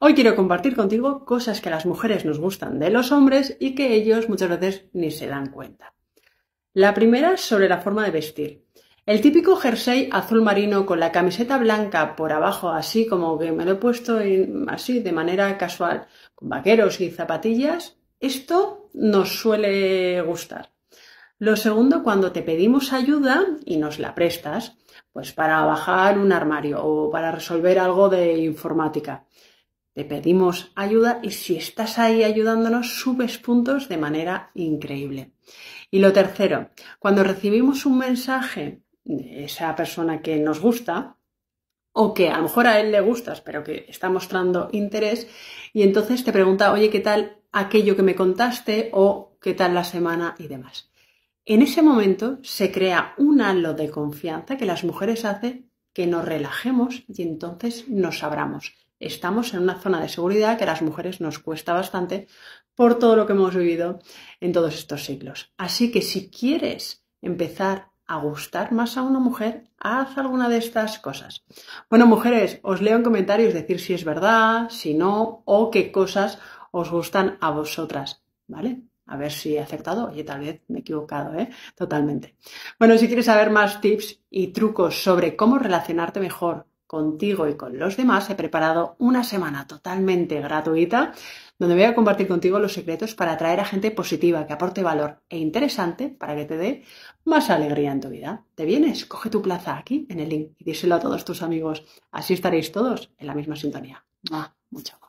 Hoy quiero compartir contigo cosas que a las mujeres nos gustan de los hombres y que ellos muchas veces ni se dan cuenta. La primera sobre la forma de vestir. El típico jersey azul marino con la camiseta blanca por abajo, así como que me lo he puesto así de manera casual, con vaqueros y zapatillas, esto nos suele gustar. Lo segundo, cuando te pedimos ayuda y nos la prestas, pues para bajar un armario o para resolver algo de informática le pedimos ayuda y si estás ahí ayudándonos, subes puntos de manera increíble. Y lo tercero, cuando recibimos un mensaje de esa persona que nos gusta, o que a lo mejor a él le gustas, pero que está mostrando interés, y entonces te pregunta, oye, ¿qué tal aquello que me contaste? o ¿qué tal la semana? y demás. En ese momento se crea un halo de confianza que las mujeres hacen que nos relajemos y entonces nos abramos estamos en una zona de seguridad que a las mujeres nos cuesta bastante por todo lo que hemos vivido en todos estos siglos. Así que si quieres empezar a gustar más a una mujer, haz alguna de estas cosas. Bueno, mujeres, os leo en comentarios decir si es verdad, si no, o qué cosas os gustan a vosotras, ¿vale? A ver si he aceptado. oye, tal vez me he equivocado, ¿eh? Totalmente. Bueno, si quieres saber más tips y trucos sobre cómo relacionarte mejor contigo y con los demás, he preparado una semana totalmente gratuita donde voy a compartir contigo los secretos para atraer a gente positiva que aporte valor e interesante para que te dé más alegría en tu vida. ¿Te vienes? Coge tu plaza aquí en el link y díselo a todos tus amigos. Así estaréis todos en la misma sintonía. Mucho Mucho